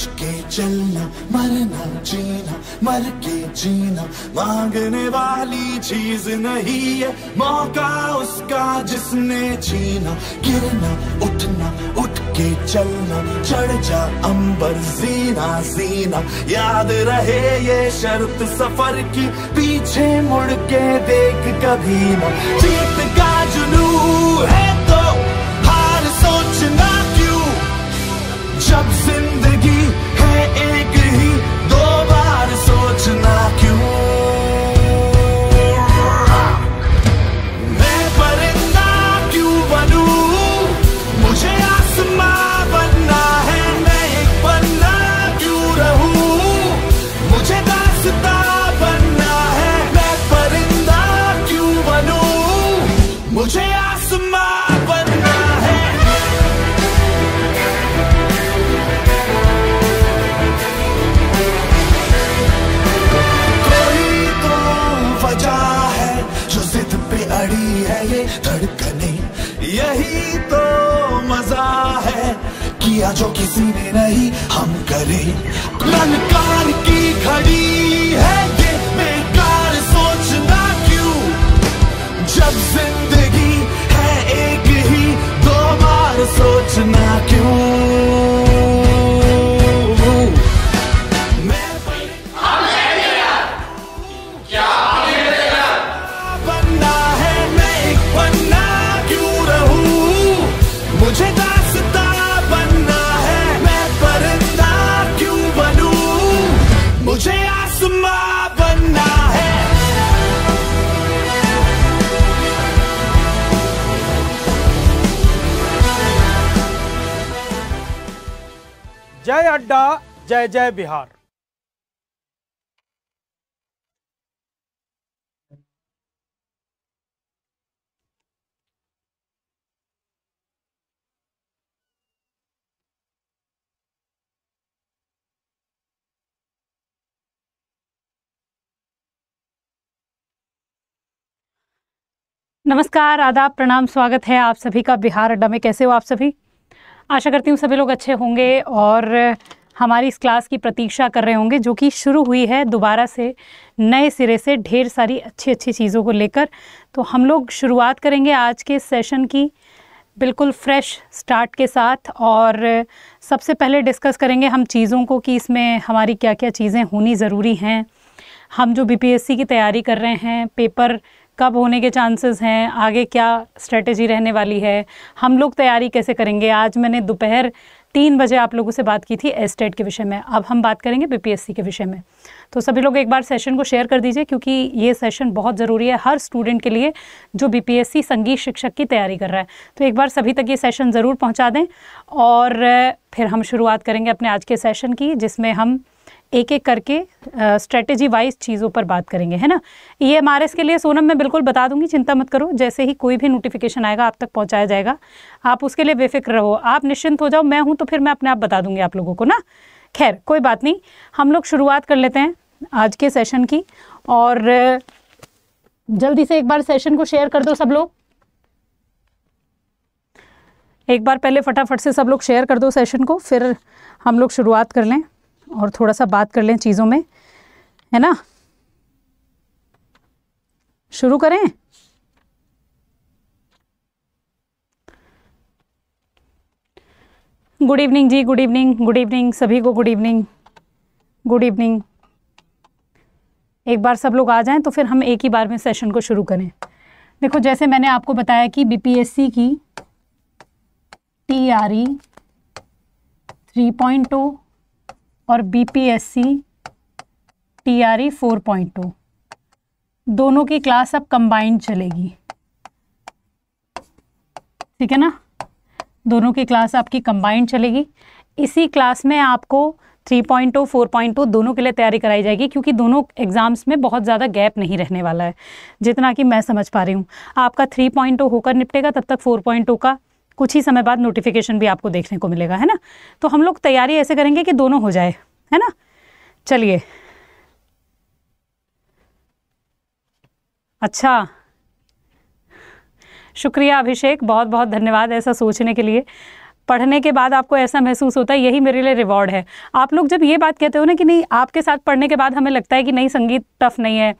बच के चलना मरना जीना मर के जीना मांगने वाली चीज नहीं है मौका उसका जिसने जीना गिरना उठना उठ के चलना चढ़ जा अंबर जीना जीना याद रहे ये शर्त सफर की पीछे मुड़ के देख कभी ना जीत का जुनू है तो हार सोचना क्यों जब से tonight किया जो किसी ने नहीं हम करें ललकार की खड़ी है ये बेकार सोचना क्यों जब जिंदगी जय जय बिहार नमस्कार आदाब प्रणाम स्वागत है आप सभी का बिहार अड्डा में कैसे हो आप सभी आशा करती हूँ सभी लोग अच्छे होंगे और हमारी इस क्लास की प्रतीक्षा कर रहे होंगे जो कि शुरू हुई है दोबारा से नए सिरे से ढेर सारी अच्छी अच्छी चीज़ों को लेकर तो हम लोग शुरुआत करेंगे आज के सेशन की बिल्कुल फ्रेश स्टार्ट के साथ और सबसे पहले डिस्कस करेंगे हम चीज़ों को कि इसमें हमारी क्या क्या चीज़ें होनी ज़रूरी हैं हम जो बीपीएससी की तैयारी कर रहे हैं पेपर कब होने के चांसेस हैं आगे क्या स्ट्रेटजी रहने वाली है हम लोग तैयारी कैसे करेंगे आज मैंने दोपहर तीन बजे आप लोगों से बात की थी एस्टेट के विषय में अब हम बात करेंगे बीपीएससी के विषय में तो सभी लोग एक बार सेशन को शेयर कर दीजिए क्योंकि ये सेशन बहुत ज़रूरी है हर स्टूडेंट के लिए जो बीपीएससी संगीत शिक्षक की तैयारी कर रहा है तो एक बार सभी तक ये सेशन ज़रूर पहुँचा दें और फिर हम शुरुआत करेंगे अपने आज के सेशन की जिसमें हम एक एक करके स्ट्रेटेजी वाइज चीज़ों पर बात करेंगे है ना ई एम आर एस के लिए सोनम मैं बिल्कुल बता दूंगी चिंता मत करो जैसे ही कोई भी नोटिफिकेशन आएगा आप तक पहुंचाया जाएगा आप उसके लिए बेफिक्र रहो आप निश्चिंत हो जाओ मैं हूं तो फिर मैं अपने आप बता दूंगी आप लोगों को ना खैर कोई बात नहीं हम लोग शुरुआत कर लेते हैं आज के सेशन की और जल्दी से एक बार सेशन को शेयर कर दो सब लोग एक बार पहले फटाफट से सब लोग शेयर कर दो सेशन को फिर हम लोग शुरुआत कर लें और थोड़ा सा बात कर लें चीज़ों में है ना शुरू करें गुड इवनिंग जी गुड इवनिंग गुड इवनिंग सभी को गुड इवनिंग गुड इवनिंग एक बार सब लोग आ जाएं तो फिर हम एक ही बार में सेशन को शुरू करें देखो जैसे मैंने आपको बताया कि बीपीएससी की टीआरई 3.2 और B P S C T R E four point two दोनों की क्लास अब कंबाइंड चलेगी ठीक है ना दोनों की क्लास आपकी कंबाइंड चलेगी इसी क्लास में आपको 3.2, 4.2 दोनों के लिए तैयारी कराई जाएगी क्योंकि दोनों एग्ज़ाम्स में बहुत ज़्यादा गैप नहीं रहने वाला है जितना कि मैं समझ पा रही हूँ आपका 3.2 होकर निपटेगा तब तक 4.2 का कुछ ही समय बाद नोटिफिकेशन भी आपको देखने को मिलेगा है ना तो हम लोग तैयारी ऐसे करेंगे कि दोनों हो जाए है ना चलिए अच्छा शुक्रिया अभिषेक बहुत बहुत धन्यवाद ऐसा सोचने के लिए पढ़ने के बाद आपको ऐसा महसूस होता है यही मेरे लिए रिवॉर्ड है आप लोग जब ये बात कहते हो ना कि नहीं आपके साथ पढ़ने के बाद हमें लगता है कि नहीं संगीत टफ नहीं है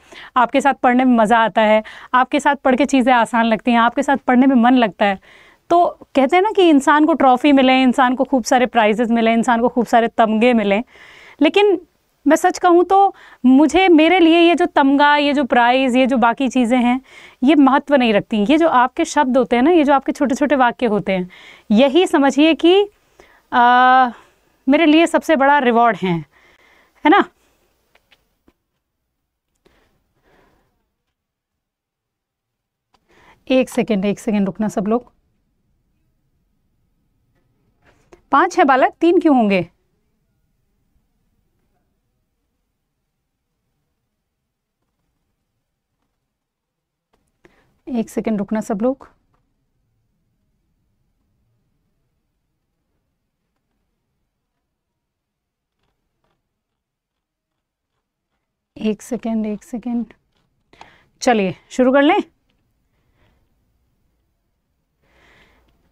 आपके साथ पढ़ने में मज़ा आता है आपके साथ पढ़ के चीज़ें आसान लगती हैं आपके साथ पढ़ने में मन लगता है तो कहते हैं ना कि इंसान को ट्रॉफ़ी मिले इंसान को खूब सारे प्राइजेस मिले इंसान को खूब सारे तमगे मिले लेकिन मैं सच कहूँ तो मुझे मेरे लिए ये जो तमगा ये जो प्राइज़ ये जो बाकी चीज़ें हैं ये महत्व नहीं रखती ये जो आपके शब्द होते हैं ना ये जो आपके छोटे छोटे वाक्य होते हैं यही समझिए कि आ, मेरे लिए सबसे बड़ा रिवॉर्ड है है ना एक सेकेंड एक सेकेंड रुकना सब लोग पांच है बालक तीन क्यों होंगे एक सेकेंड रुकना सब लोग एक सेकेंड एक सेकेंड चलिए शुरू कर लें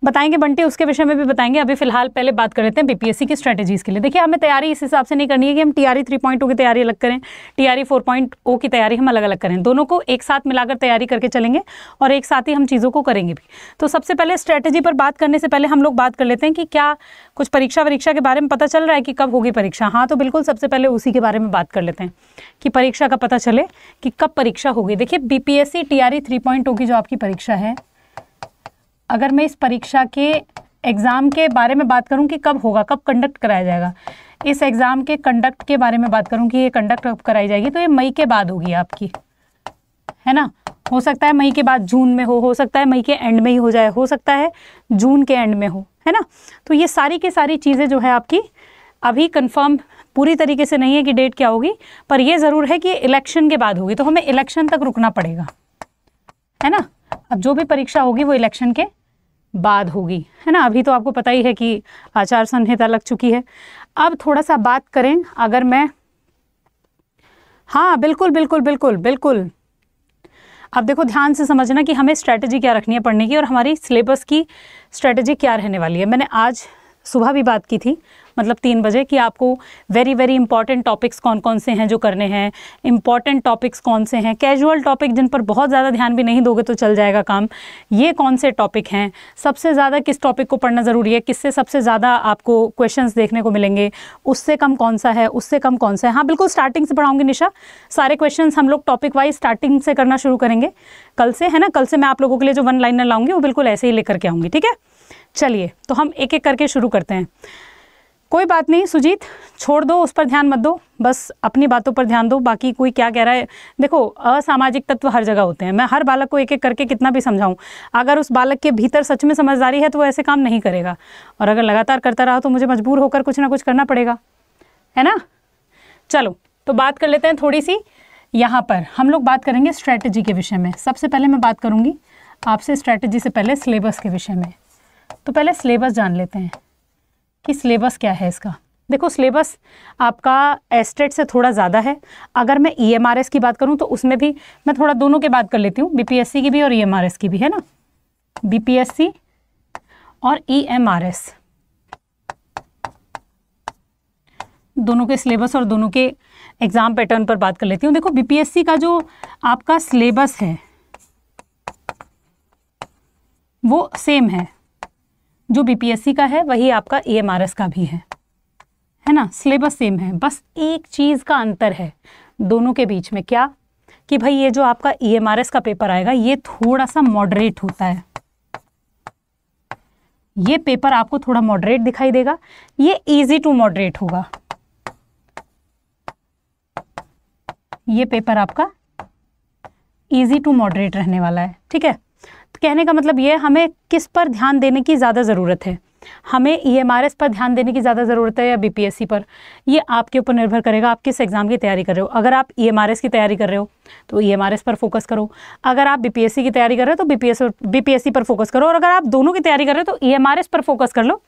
बताएंगे बंटी उसके विषय में भी बताएंगे अभी फिलहाल पहले बात कर लेते हैं बीपीएससी की स्ट्रेटेजीज के लिए देखिए हमें तैयारी इस हिसाब से नहीं करनी है कि हम टीआरई 3.2 e की तैयारी अलग करें टीआरई 4.0 e की तैयारी हम अलग अलग करें दोनों को एक साथ मिलाकर तैयारी करके चलेंगे और एक साथ ही हम चीज़ों को करेंगे भी तो सबसे पहले स्ट्रैटेजी पर बात करने से पहले हम लोग बात कर लेते हैं कि क्या कुछ परीक्षा वरीक्षा के बारे में पता चल रहा है कि कब होगी परीक्षा हाँ तो बिल्कुल सबसे पहले उसी के बारे में बात कर लेते हैं कि परीक्षा का पता चले कि कब परीक्षा होगी देखिए बी पी एस सी की जो आपकी परीक्षा है अगर मैं इस परीक्षा के एग्ज़ाम के बारे में बात करूं कि कब होगा कब कंडक्ट कराया जाएगा इस एग्ज़ाम के कंडक्ट के बारे में बात करूं कि ये कंडक्ट कब कराई जाएगी तो ये मई के बाद होगी आपकी है ना हो सकता है मई के बाद जून में हो हो सकता है मई के एंड में ही हो जाए हो सकता है जून के एंड में हो है ना तो ये सारी के सारी चीज़ें जो है आपकी अभी कन्फर्म पूरी तरीके से नहीं है कि डेट क्या होगी पर यह ज़रूर है कि इलेक्शन के बाद होगी तो हमें इलेक्शन तक रुकना पड़ेगा है ना अब जो भी परीक्षा होगी वो इलेक्शन के बाद होगी है ना अभी तो आपको पता ही है कि आचार संहिता लग चुकी है अब थोड़ा सा बात करें अगर मैं हाँ बिल्कुल बिल्कुल बिल्कुल बिल्कुल अब देखो ध्यान से समझना कि हमें स्ट्रैटेजी क्या रखनी है पढ़ने की और हमारी सिलेबस की स्ट्रैटेजी क्या रहने वाली है मैंने आज सुबह भी बात की थी मतलब तीन बजे कि आपको वेरी वेरी इंपॉर्टेंट टॉपिक्स कौन कौन से हैं जो करने हैं इंपॉर्टेंट टॉपिक्स कौन से हैं कैजुअल टॉपिक जिन पर बहुत ज़्यादा ध्यान भी नहीं दोगे तो चल जाएगा काम ये कौन से टॉपिक हैं सबसे ज़्यादा किस टॉपिक को पढ़ना ज़रूरी है किससे सबसे ज़्यादा आपको क्वेश्चन देखने को मिलेंगे उससे कम कौन सा है उससे कम कौन सा है हाँ बिल्कुल स्टार्टिंग से पढ़ाऊंगी निशा सारे क्वेश्चन हम लोग टॉपिक वाइज स्टार्टिंग से करना शुरू करेंगे कल से है ना कल से मैं आप लोगों के लिए जो वन लाइनर लाऊंगी वो बिल्कुल ऐसे ही लेकर के आऊँगी ठीक है चलिए तो हम एक एक करके शुरू करते हैं कोई बात नहीं सुजीत छोड़ दो उस पर ध्यान मत दो बस अपनी बातों पर ध्यान दो बाकी कोई क्या कह रहा है देखो असामाजिक तत्व हर जगह होते हैं मैं हर बालक को एक एक करके कितना भी समझाऊं अगर उस बालक के भीतर सच में समझदारी है तो वो ऐसे काम नहीं करेगा और अगर लगातार करता रहा तो मुझे मजबूर होकर कुछ ना कुछ करना पड़ेगा है ना चलो तो बात कर लेते हैं थोड़ी सी यहाँ पर हम लोग बात करेंगे स्ट्रैटेजी के विषय में सबसे पहले मैं बात करूँगी आपसे स्ट्रैटेजी से पहले सिलेबस के विषय में तो पहले सिलेबस जान लेते हैं कि सिलेबस क्या है इसका देखो सिलेबस आपका एस्टेट e से थोड़ा ज़्यादा है अगर मैं ई e की बात करूँ तो उसमें भी मैं थोड़ा दोनों के बात कर लेती हूँ बीपीएससी की भी और ई e की भी है ना बीपीएससी और ई दोनों के सिलेबस और दोनों के एग्ज़ाम पैटर्न पर बात कर लेती हूँ देखो बीपीएससी का जो आपका सिलेबस है वो सेम है जो बीपीएससी का है वही आपका ए का भी है है ना सिलेबस सेम है बस एक चीज़ का अंतर है दोनों के बीच में क्या कि भाई ये जो आपका ई e का पेपर आएगा ये थोड़ा सा मॉडरेट होता है ये पेपर आपको थोड़ा मॉडरेट दिखाई देगा ये इजी टू मॉडरेट होगा ये पेपर आपका इजी टू मॉडरेट रहने वाला है ठीक है कहने का मतलब ये हमें किस पर ध्यान देने की ज़्यादा ज़रूरत है हमें ई e पर ध्यान देने की ज़्यादा ज़रूरत है या बी पर ये आपके ऊपर निर्भर करेगा आप किस एग्ज़ाम की तैयारी कर रहे हो अगर आप ई e की तैयारी कर रहे हो तो ई e पर फोकस करो अगर आप बी की तैयारी कर रहे हो तो बी पी एस पर फोकस करो और अगर आप दोनों की तैयारी कर रहे हो तो ई पर फोकस कर लो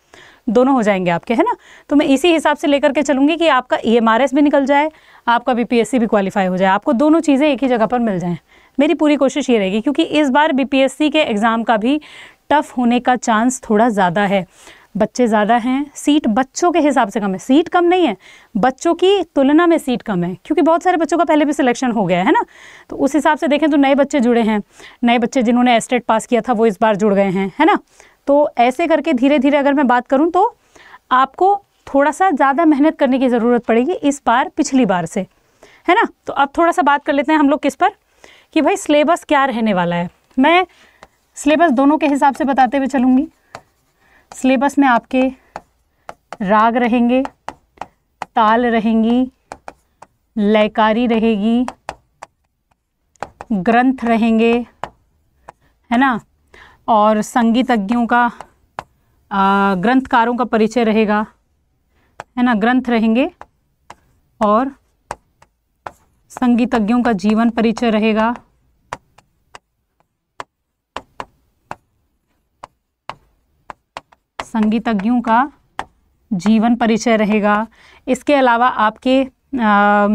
दोनों हो जाएंगे आपके है ना तो मैं इसी हिसाब से लेकर के चलूँगी कि आपका ई भी निकल जाए आपका बी भी क्वालिफाई हो जाए आपको दोनों चीज़ें एक ही जगह पर मिल जाएँ मेरी पूरी कोशिश ये रहेगी क्योंकि इस बार बीपीएससी के एग्ज़ाम का भी टफ़ होने का चांस थोड़ा ज़्यादा है बच्चे ज़्यादा हैं सीट बच्चों के हिसाब से कम है सीट कम नहीं है बच्चों की तुलना में सीट कम है क्योंकि बहुत सारे बच्चों का पहले भी सिलेक्शन हो गया है ना तो उस हिसाब से देखें तो नए बच्चे जुड़े हैं नए बच्चे जिन्होंने एस्टेट पास किया था वो इस बार जुड़ गए हैं है ना तो ऐसे करके धीरे धीरे अगर मैं बात करूँ तो आपको थोड़ा सा ज़्यादा मेहनत करने की ज़रूरत पड़ेगी इस बार पिछली बार से है ना तो अब थोड़ा सा बात कर लेते हैं हम लोग किस पर कि भाई सिलेबस क्या रहने वाला है मैं सिलेबस दोनों के हिसाब से बताते हुए चलूँगी सिलेबस में आपके राग रहेंगे ताल रहेंगी लयकारी रहेगी ग्रंथ रहेंगे है ना और संगीतज्ञों का ग्रंथकारों का परिचय रहेगा है ना ग्रंथ रहेंगे और संगीतज्ञों का जीवन परिचय रहेगा संगीतज्ञों का जीवन परिचय रहेगा इसके अलावा आपके आ,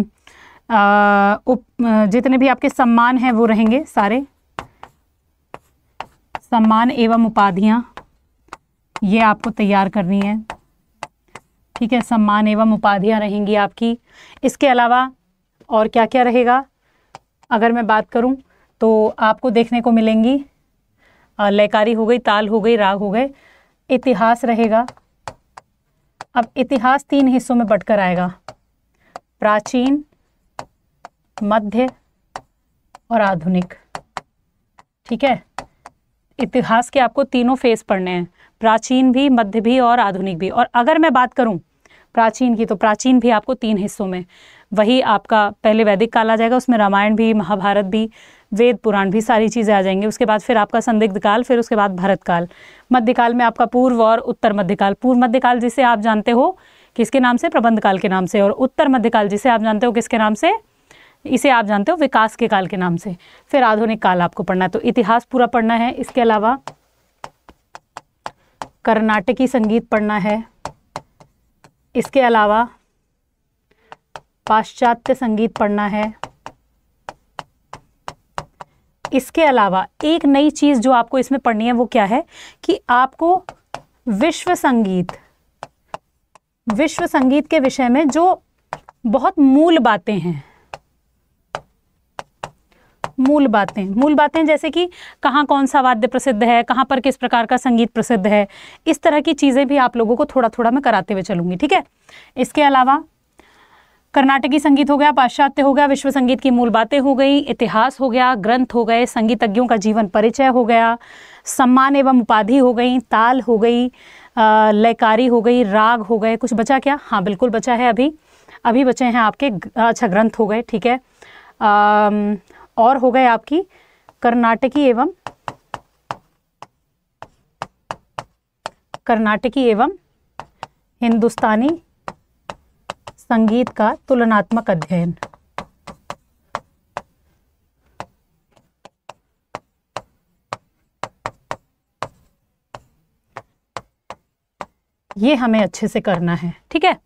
आ, उप, जितने भी आपके सम्मान हैं वो रहेंगे सारे सम्मान एवं उपाधियाँ ये आपको तैयार करनी है ठीक है सम्मान एवं उपाधियाँ रहेंगी आपकी इसके अलावा और क्या क्या रहेगा अगर मैं बात करूं तो आपको देखने को मिलेंगी लयकारी हो गई ताल हो गई राग हो गए इतिहास रहेगा अब इतिहास तीन हिस्सों में बढ़कर आएगा प्राचीन मध्य और आधुनिक ठीक है इतिहास के आपको तीनों फेज पढ़ने हैं प्राचीन भी मध्य भी और आधुनिक भी और अगर मैं बात करूं प्राचीन की तो प्राचीन भी आपको तीन हिस्सों में वही आपका पहले वैदिक काल आ जाएगा उसमें रामायण भी महाभारत भी वेद पुराण भी सारी चीज़ें आ जाएंगी उसके बाद फिर आपका संदिग्ध काल फिर उसके बाद भरत काल मध्यकाल में आपका पूर्व और उत्तर मध्यकाल पूर्व मध्यकाल जिसे आप जानते हो किसके नाम से प्रबंध काल के नाम से और उत्तर मध्यकाल जिसे आप जानते हो किसके नाम से इसे आप जानते हो विकास के काल के नाम से फिर आधुनिक काल आपको पढ़ना है तो इतिहास पूरा पढ़ना है इसके अलावा कर्नाटकी संगीत पढ़ना है इसके अलावा पाश्चात्य संगीत पढ़ना है इसके अलावा एक नई चीज़ जो आपको इसमें पढ़नी है वो क्या है कि आपको विश्व संगीत विश्व संगीत के विषय में जो बहुत मूल बातें हैं मूल बातें मूल बातें जैसे कि कहाँ कौन सा वाद्य प्रसिद्ध है कहाँ पर किस प्रकार का संगीत प्रसिद्ध है इस तरह की चीज़ें भी आप लोगों को थोड़ा थोड़ा मैं कराते हुए चलूँगी ठीक है इसके अलावा कर्नाटकी संगीत हो गया पाश्चात्य हो गया विश्व संगीत की मूल बातें हो गई इतिहास हो गया ग्रंथ हो गए संगीतज्ञों का जीवन परिचय हो गया सम्मान एवं उपाधि हो गई ताल हो गई लयकारी हो गई राग हो गए कुछ बचा क्या हाँ बिल्कुल बचा है अभी अभी बचे हैं आपके अच्छा ग्रंथ हो गए ठीक है आ, और हो गए आपकी कर्नाटकी एवं कर्नाटकी एवं हिंदुस्तानी संगीत का तुलनात्मक अध्ययन ये हमें अच्छे से करना है ठीक है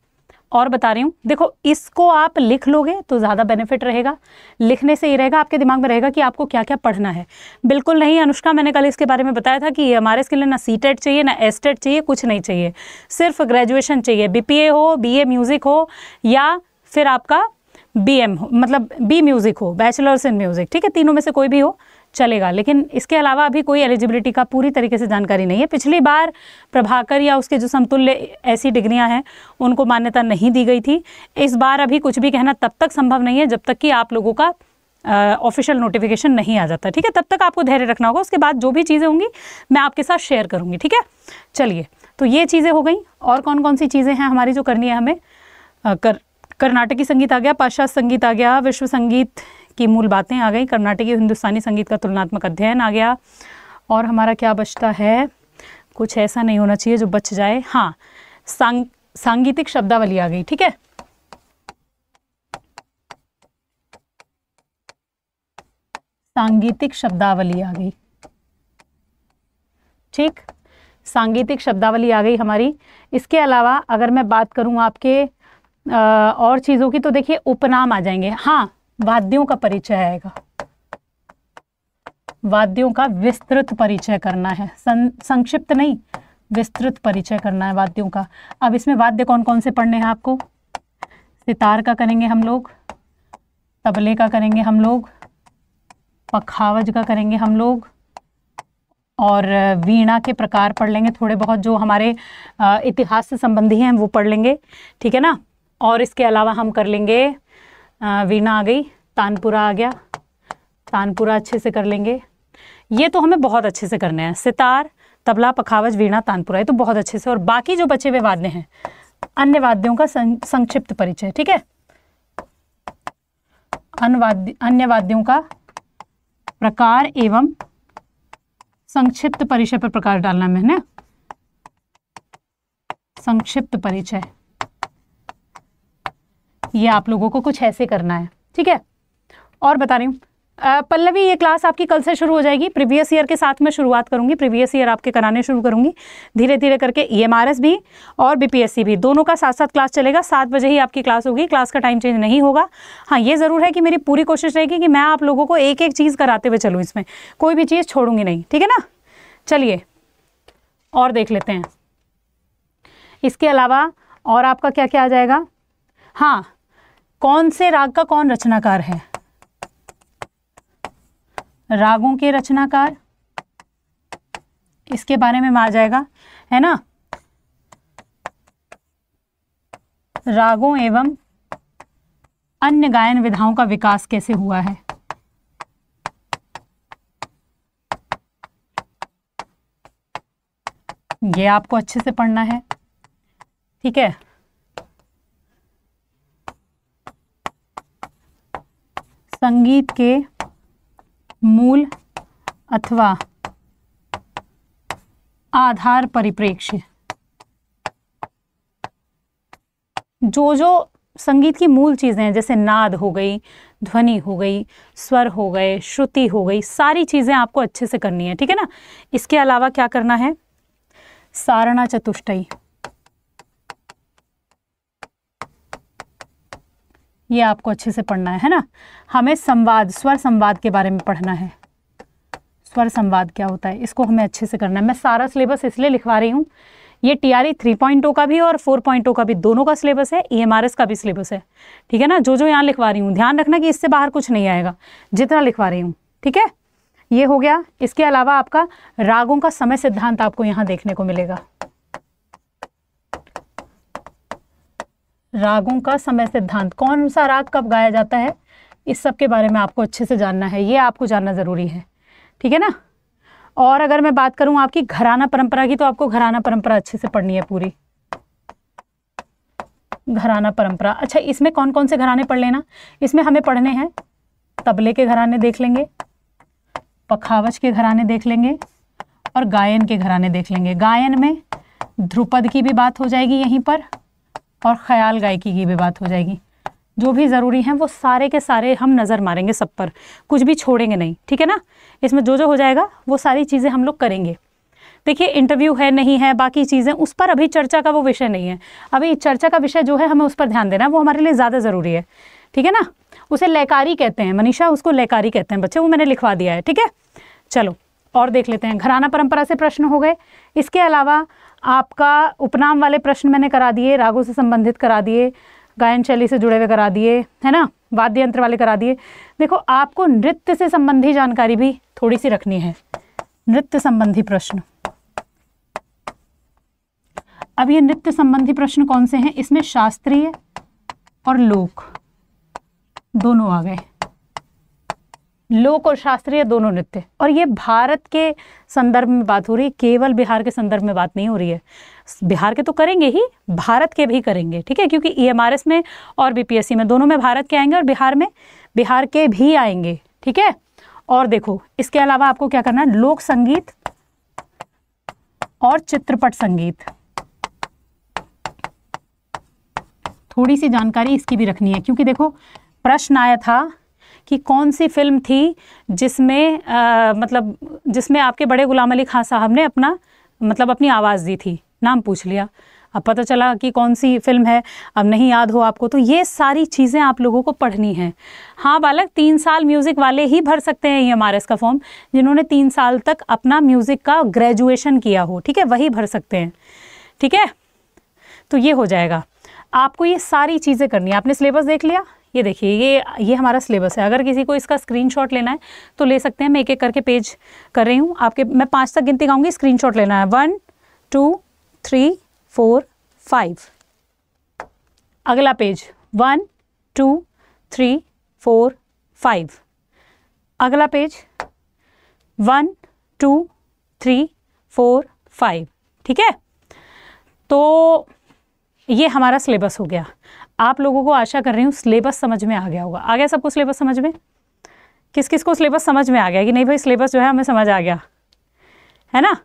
और बता रही हूँ देखो इसको आप लिख लोगे तो ज़्यादा बेनिफिट रहेगा लिखने से ये रहेगा आपके दिमाग में रहेगा कि आपको क्या क्या पढ़ना है बिल्कुल नहीं अनुष्का मैंने कल इसके बारे में बताया था कि हमारे इसके लिए ना सी चाहिए ना एस चाहिए कुछ नहीं चाहिए सिर्फ ग्रेजुएशन चाहिए बी हो बी म्यूज़िक हो या फिर आपका बी हो मतलब बी म्यूज़िक हो बैचलर्स इन म्यूज़िक ठीक है तीनों में से कोई भी हो चलेगा लेकिन इसके अलावा अभी कोई एलिजिबिलिटी का पूरी तरीके से जानकारी नहीं है पिछली बार प्रभाकर या उसके जो समतुल्य ऐसी डिग्रियां हैं उनको मान्यता नहीं दी गई थी इस बार अभी कुछ भी कहना तब तक संभव नहीं है जब तक कि आप लोगों का ऑफिशियल uh, नोटिफिकेशन नहीं आ जाता ठीक है तब तक आपको धैर्य रखना होगा उसके बाद जो भी चीज़ें होंगी मैं आपके साथ शेयर करूँगी ठीक है चलिए तो ये चीज़ें हो गई और कौन कौन सी चीज़ें हैं हमारी जो करनी है हमें uh, कर कर्नाटकी संगीत आ गया पाश्चात्य संगीत आ गया विश्व संगीत की मूल बातें आ गई कर्नाटकीय हिंदुस्तानी संगीत का तुलनात्मक अध्ययन आ गया और हमारा क्या बचता है कुछ ऐसा नहीं होना चाहिए जो बच जाए हाँ सांग सांगीतिक शब्दावली आ गई ठीक है सांगीतिक शब्दावली आ गई ठीक सांगीतिक शब्दावली आ गई हमारी इसके अलावा अगर मैं बात करूं आपके आ, और चीज़ों की तो देखिए उपनाम आ जाएंगे हाँ वाद्यों का परिचय आएगा वाद्यों का विस्तृत परिचय करना है सं, संक्षिप्त नहीं विस्तृत परिचय करना है वाद्यों का अब इसमें वाद्य कौन कौन से पढ़ने हैं आपको सितार का करेंगे हम लोग तबले का करेंगे हम लोग पखावज का करेंगे हम लोग और वीणा के प्रकार पढ़ लेंगे थोड़े बहुत जो हमारे इतिहास से संबंधी हैं वो पढ़ लेंगे ठीक है ना और इसके अलावा हम कर लेंगे वीणा आ गई तानपुरा आ गया तानपुरा अच्छे से कर लेंगे ये तो हमें बहुत अच्छे से करने हैं सितार तबला पखावज वीणा तानपुरा ये तो बहुत अच्छे से और बाकी जो बचे हुए वाद्य हैं अन्य वाद्यों का संक्षिप्त परिचय ठीक है अन्य अन्य वाद्यों का प्रकार एवं संक्षिप्त परिचय पर प्रकार डालना मैंने संक्षिप्त परिचय ये आप लोगों को कुछ ऐसे करना है ठीक है और बता रही हूँ पल्लवी ये क्लास आपकी कल से शुरू हो जाएगी प्रीवियस ईयर के साथ में शुरुआत करूँगी प्रीवियस ईयर आपके कराने शुरू करूँगी धीरे धीरे करके ई e भी और बीपीएससी भी दोनों का साथ साथ क्लास चलेगा सात बजे ही आपकी क्लास होगी क्लास का टाइम चेंज नहीं होगा हाँ ये ज़रूर है कि मेरी पूरी कोशिश रहेगी कि मैं आप लोगों को एक एक चीज़ कराते हुए चलूँ इसमें कोई भी चीज़ छोड़ूंगी नहीं ठीक है ना चलिए और देख लेते हैं इसके अलावा और आपका क्या क्या आ जाएगा हाँ कौन से राग का कौन रचनाकार है रागों के रचनाकार इसके बारे में आ जाएगा है ना रागों एवं अन्य गायन विधाओं का विकास कैसे हुआ है यह आपको अच्छे से पढ़ना है ठीक है संगीत के मूल अथवा आधार परिप्रेक्ष्य जो जो संगीत की मूल चीज़ें हैं जैसे नाद हो गई ध्वनि हो गई स्वर हो गए श्रुति हो गई सारी चीज़ें आपको अच्छे से करनी है ठीक है ना इसके अलावा क्या करना है सारणा चतुष्टई ये आपको अच्छे से पढ़ना है है ना हमें संवाद स्वर संवाद के बारे में पढ़ना है स्वर संवाद क्या होता है इसको हमें अच्छे से करना है मैं सारा सिलेबस इसलिए लिखवा रही हूँ ये टी आर थ्री का भी और फोर का भी दोनों का सिलेबस है ई एम आर एस का भी सिलेबस है ठीक है ना जो जो यहाँ लिखवा रही हूँ ध्यान रखना कि इससे बाहर कुछ नहीं आएगा जितना लिखवा रही हूँ ठीक है ये हो गया इसके अलावा आपका रागों का समय सिद्धांत आपको यहाँ देखने को मिलेगा रागों का समय सिद्धांत कौन सा राग कब गाया जाता है इस सब के बारे में आपको अच्छे से जानना है ये आपको जानना ज़रूरी है ठीक है ना और अगर मैं बात करूँ आपकी घराना परंपरा की तो आपको घराना परंपरा अच्छे से पढ़नी है पूरी घराना परंपरा अच्छा इसमें कौन कौन से घराने पढ़ लेना इसमें हमें पढ़ने हैं तबले के घराने देख लेंगे पखावच के घराने देख लेंगे और गायन के घराने देख लेंगे गायन में ध्रुपद की भी बात हो जाएगी यहीं पर और ख्याल गायकी की भी बात हो जाएगी जो भी ज़रूरी हैं वो सारे के सारे हम नज़र मारेंगे सब पर कुछ भी छोड़ेंगे नहीं ठीक है ना इसमें जो जो हो जाएगा वो सारी चीज़ें हम लोग करेंगे देखिए इंटरव्यू है नहीं है बाकी चीज़ें उस पर अभी चर्चा का वो विषय नहीं है अभी चर्चा का विषय जो है हमें उस पर ध्यान देना वो हमारे लिए ज़्यादा ज़रूरी है ठीक है ना उसे लेकारी कहते हैं मनीषा उसको लेकारी कहते हैं बच्चे वो मैंने लिखवा दिया है ठीक है चलो और देख लेते हैं घराना परंपरा से प्रश्न हो गए इसके अलावा आपका उपनाम वाले प्रश्न मैंने करा दिए रागों से संबंधित करा दिए गायन शैली से जुड़े हुए करा दिए है ना वाद्य यंत्र वाले करा दिए देखो आपको नृत्य से संबंधी जानकारी भी थोड़ी सी रखनी है नृत्य संबंधी प्रश्न अब ये नृत्य संबंधी प्रश्न कौन से हैं इसमें शास्त्रीय और लोक दोनों आ गए लोक और शास्त्रीय दोनों नृत्य और ये भारत के संदर्भ में बात हो रही है केवल बिहार के संदर्भ में बात नहीं हो रही है बिहार के तो करेंगे ही भारत के भी करेंगे ठीक है क्योंकि ई e में और बीपीएससी में दोनों में भारत के आएंगे और बिहार में बिहार के भी आएंगे ठीक है और देखो इसके अलावा आपको क्या करना है लोक संगीत और चित्रपट संगीत थोड़ी सी जानकारी इसकी भी रखनी है क्योंकि देखो प्रश्न आया था कि कौन सी फिल्म थी जिसमें आ, मतलब जिसमें आपके बड़े गुलाम अली खान साहब ने अपना मतलब अपनी आवाज़ दी थी नाम पूछ लिया अब पता चला कि कौन सी फिल्म है अब नहीं याद हो आपको तो ये सारी चीज़ें आप लोगों को पढ़नी है हाँ बालक तीन साल म्यूज़िक वाले ही भर सकते हैं ई एम का फॉर्म जिन्होंने तीन साल तक अपना म्यूज़िक का ग्रेजुएशन किया हो ठीक है वही भर सकते हैं ठीक है तो ये हो जाएगा आपको ये सारी चीज़ें करनी है आपने सिलेबस देख लिया ये देखिए ये ये हमारा सिलेबस है अगर किसी को इसका स्क्रीनशॉट लेना है तो ले सकते हैं मैं एक एक करके पेज कर रही हूँ आपके मैं पाँच तक गिनती गाऊंगी स्क्रीनशॉट लेना है one two three four five अगला page one two three four five अगला page one two three four five ठीक है तो ये हमारा सिलेबस हो गया आप लोगों को आशा कर रही हूँ सिलेबस समझ में आ गया होगा आ गया सबको सिलेबस समझ में किस किस को सिलेबस समझ में आ गया कि नहीं भाई सिलेबस जो है हमें समझ आ गया है ना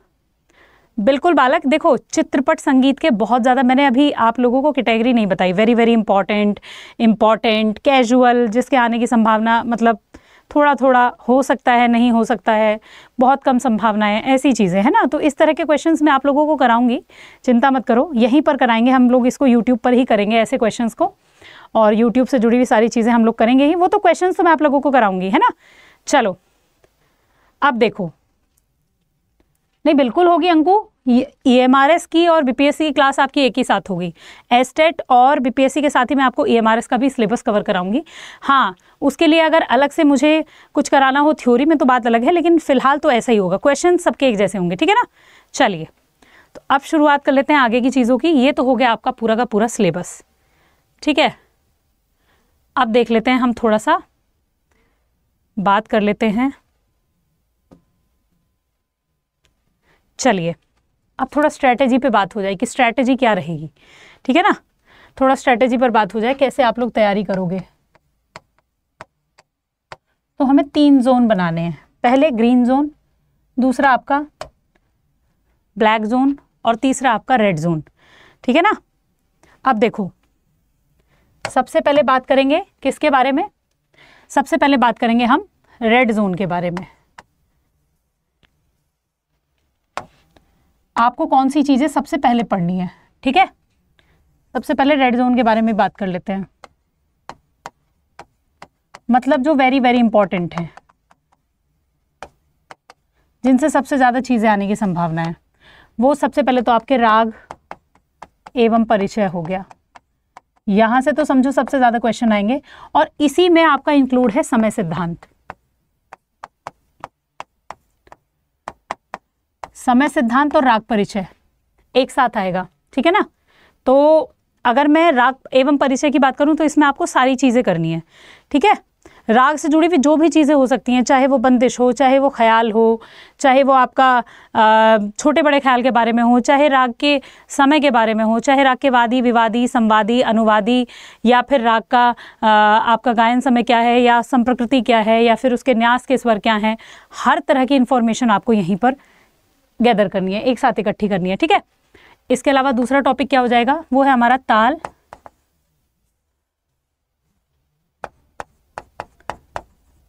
बिल्कुल बालक देखो चित्रपट संगीत के बहुत ज़्यादा मैंने अभी आप लोगों को कैटेगरी नहीं बताई very very important important casual जिसके आने की संभावना मतलब थोड़ा थोड़ा हो सकता है नहीं हो सकता है बहुत कम संभावनाएं ऐसी चीज़ें है ना तो इस तरह के क्वेश्चंस मैं आप लोगों को कराऊंगी चिंता मत करो यहीं पर कराएंगे हम लोग इसको यूट्यूब पर ही करेंगे ऐसे क्वेश्चंस को और यूट्यूब से जुड़ी हुई सारी चीज़ें हम लोग करेंगे ही वो तो क्वेश्चन तो मैं आप लोगों को कराऊंगी है ना चलो अब देखो नहीं बिल्कुल होगी अंकु ई एम आर एस की और बी पी एस सी की क्लास आपकी एक ही साथ होगी एस्टेट e और बी पी एस सी के साथ ही मैं आपको ई एम आर एस का भी सिलेबस कवर कराऊंगी हाँ उसके लिए अगर अलग से मुझे कुछ कराना हो थ्योरी में तो बात अलग है लेकिन फ़िलहाल तो ऐसा ही होगा क्वेश्चन सबके एक जैसे होंगे ठीक है ना चलिए तो अब शुरुआत कर लेते हैं आगे की चीज़ों की ये तो हो गया आपका पूरा का पूरा सिलेबस ठीक है अब देख लेते हैं हम थोड़ा सा बात कर लेते हैं चलिए अब थोड़ा स्ट्रैटेजी पे बात हो जाए कि स्ट्रैटेजी क्या रहेगी ठीक है ना थोड़ा स्ट्रैटेजी पर बात हो जाए कैसे आप लोग तैयारी करोगे तो हमें तीन जोन बनाने हैं पहले ग्रीन जोन दूसरा आपका ब्लैक जोन और तीसरा आपका रेड जोन ठीक है ना अब देखो सबसे पहले बात करेंगे किसके बारे में सबसे पहले बात करेंगे हम रेड जोन के बारे में आपको कौन सी चीज़ें सबसे पहले पढ़नी है ठीक है सबसे पहले रेड जोन के बारे में बात कर लेते हैं मतलब जो वेरी वेरी इंपॉर्टेंट है जिनसे सबसे ज़्यादा चीज़ें आने की संभावना है वो सबसे पहले तो आपके राग एवं परिचय हो गया यहाँ से तो समझो सबसे ज़्यादा क्वेश्चन आएंगे और इसी में आपका इंक्लूड है समय सिद्धांत समय सिद्धांत और राग परिचय एक साथ आएगा ठीक है ना तो अगर मैं राग एवं परिचय की बात करूं तो इसमें आपको सारी चीज़ें करनी है ठीक है राग से जुड़ी हुई जो भी चीज़ें हो सकती हैं चाहे वो बंदिश हो चाहे वो ख्याल हो चाहे वो आपका छोटे बड़े ख्याल के बारे में हो चाहे राग के समय के बारे में हो चाहे राग के वादी विवादी संवादी अनुवादी या फिर राग का आपका गायन समय क्या है या संप्रकृति क्या है या फिर उसके न्यास के स्वर क्या हैं हर तरह की इन्फॉर्मेशन आपको यहीं पर गैदर करनी है एक साथ इकट्ठी करनी है ठीक है इसके अलावा दूसरा टॉपिक क्या हो जाएगा वो है हमारा ताल